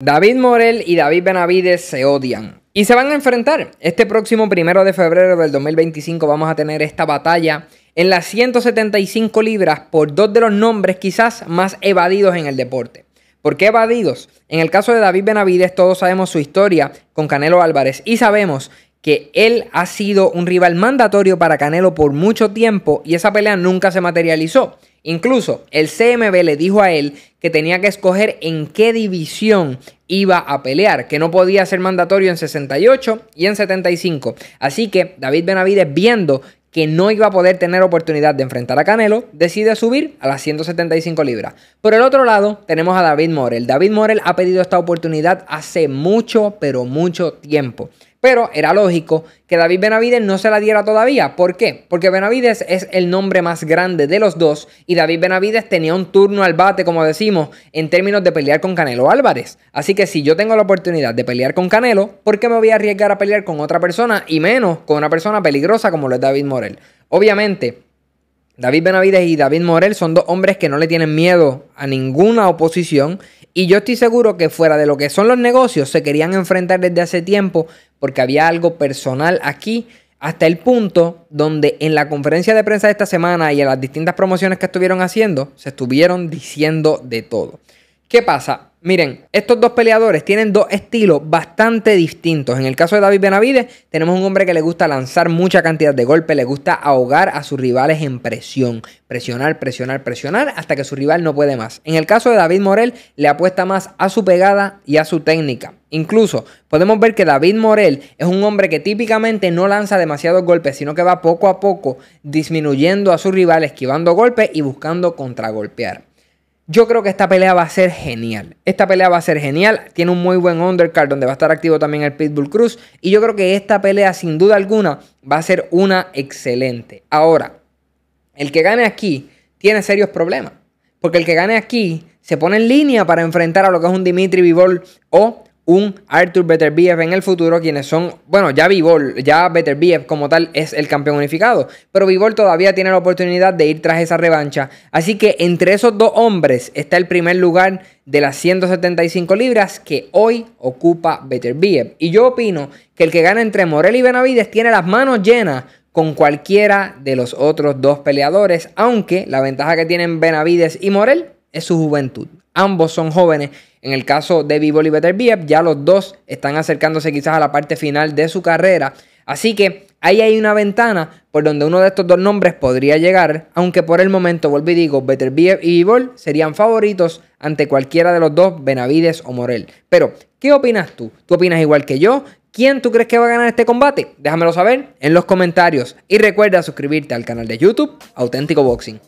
David Morel y David Benavides se odian. Y se van a enfrentar. Este próximo primero de febrero del 2025 vamos a tener esta batalla en las 175 libras por dos de los nombres quizás más evadidos en el deporte. ¿Por qué evadidos? En el caso de David Benavides todos sabemos su historia con Canelo Álvarez y sabemos que él ha sido un rival mandatorio para Canelo por mucho tiempo y esa pelea nunca se materializó. Incluso el CMB le dijo a él que tenía que escoger en qué división iba a pelear, que no podía ser mandatorio en 68 y en 75. Así que David Benavides, viendo que no iba a poder tener oportunidad de enfrentar a Canelo, decide subir a las 175 libras. Por el otro lado, tenemos a David Morel. David Morel ha pedido esta oportunidad hace mucho, pero mucho tiempo. Pero era lógico que David Benavides no se la diera todavía. ¿Por qué? Porque Benavides es el nombre más grande de los dos y David Benavides tenía un turno al bate, como decimos, en términos de pelear con Canelo Álvarez. Así que si yo tengo la oportunidad de pelear con Canelo, ¿por qué me voy a arriesgar a pelear con otra persona y menos con una persona peligrosa como lo es David Morel? Obviamente, David Benavides y David Morel son dos hombres que no le tienen miedo a ninguna oposición y yo estoy seguro que fuera de lo que son los negocios se querían enfrentar desde hace tiempo porque había algo personal aquí hasta el punto donde en la conferencia de prensa de esta semana y en las distintas promociones que estuvieron haciendo se estuvieron diciendo de todo. ¿Qué pasa? Miren, estos dos peleadores tienen dos estilos bastante distintos. En el caso de David Benavides, tenemos un hombre que le gusta lanzar mucha cantidad de golpes, le gusta ahogar a sus rivales en presión, presionar, presionar, presionar hasta que su rival no puede más. En el caso de David Morel, le apuesta más a su pegada y a su técnica. Incluso podemos ver que David Morel es un hombre que típicamente no lanza demasiados golpes, sino que va poco a poco disminuyendo a su rival, esquivando golpes y buscando contragolpear. Yo creo que esta pelea va a ser genial. Esta pelea va a ser genial. Tiene un muy buen undercard donde va a estar activo también el Pitbull Cruz. Y yo creo que esta pelea, sin duda alguna, va a ser una excelente. Ahora, el que gane aquí tiene serios problemas. Porque el que gane aquí se pone en línea para enfrentar a lo que es un Dimitri Vivol o un Arthur Beterbiev en el futuro, quienes son, bueno, ya Vivol, ya Beterbiev como tal es el campeón unificado, pero Vivol todavía tiene la oportunidad de ir tras esa revancha. Así que entre esos dos hombres está el primer lugar de las 175 libras que hoy ocupa Beterbiev. Y yo opino que el que gana entre Morel y Benavides tiene las manos llenas con cualquiera de los otros dos peleadores, aunque la ventaja que tienen Benavides y Morel es su juventud. Ambos son jóvenes. En el caso de Vivo y Better ya los dos están acercándose quizás a la parte final de su carrera. Así que ahí hay una ventana por donde uno de estos dos nombres podría llegar, aunque por el momento, volví y digo, Better y B-Ball serían favoritos ante cualquiera de los dos, Benavides o Morel. Pero, ¿qué opinas tú? ¿Tú opinas igual que yo? ¿Quién tú crees que va a ganar este combate? Déjamelo saber en los comentarios y recuerda suscribirte al canal de YouTube Auténtico Boxing.